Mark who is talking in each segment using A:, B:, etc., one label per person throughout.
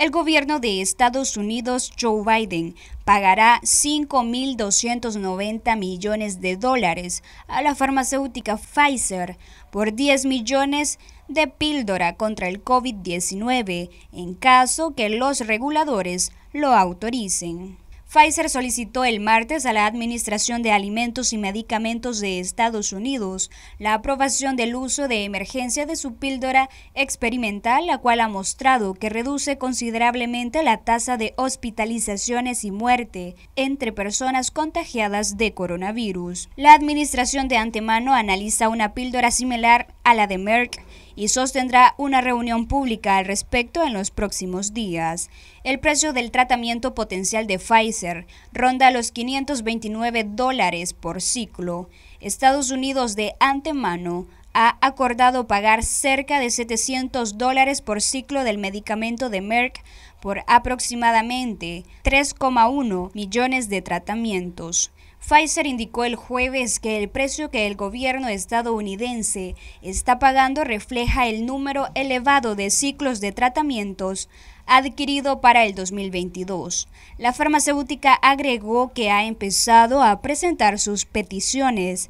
A: El gobierno de Estados Unidos, Joe Biden, pagará 5.290 millones de dólares a la farmacéutica Pfizer por 10 millones de píldora contra el COVID-19 en caso que los reguladores lo autoricen. Pfizer solicitó el martes a la Administración de Alimentos y Medicamentos de Estados Unidos la aprobación del uso de emergencia de su píldora experimental, la cual ha mostrado que reduce considerablemente la tasa de hospitalizaciones y muerte entre personas contagiadas de coronavirus. La Administración de antemano analiza una píldora similar a la de Merck y sostendrá una reunión pública al respecto en los próximos días. El precio del tratamiento potencial de Pfizer ronda los 529 dólares por ciclo. Estados Unidos de antemano ha acordado pagar cerca de 700 dólares por ciclo del medicamento de Merck por aproximadamente 3,1 millones de tratamientos. Pfizer indicó el jueves que el precio que el gobierno estadounidense está pagando refleja el número elevado de ciclos de tratamientos adquirido para el 2022. La farmacéutica agregó que ha empezado a presentar sus peticiones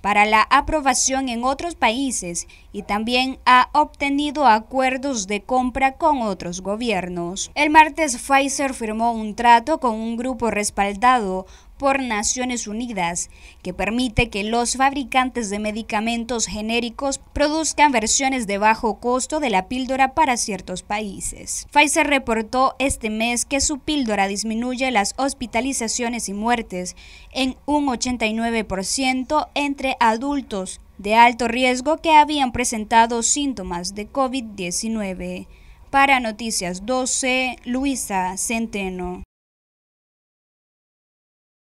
A: para la aprobación en otros países y también ha obtenido acuerdos de compra con otros gobiernos. El martes Pfizer firmó un trato con un grupo respaldado por Naciones Unidas, que permite que los fabricantes de medicamentos genéricos produzcan versiones de bajo costo de la píldora para ciertos países. Pfizer reportó este mes que su píldora disminuye las hospitalizaciones y muertes en un 89% entre adultos de alto riesgo que habían presentado síntomas de COVID-19. Para Noticias 12, Luisa Centeno.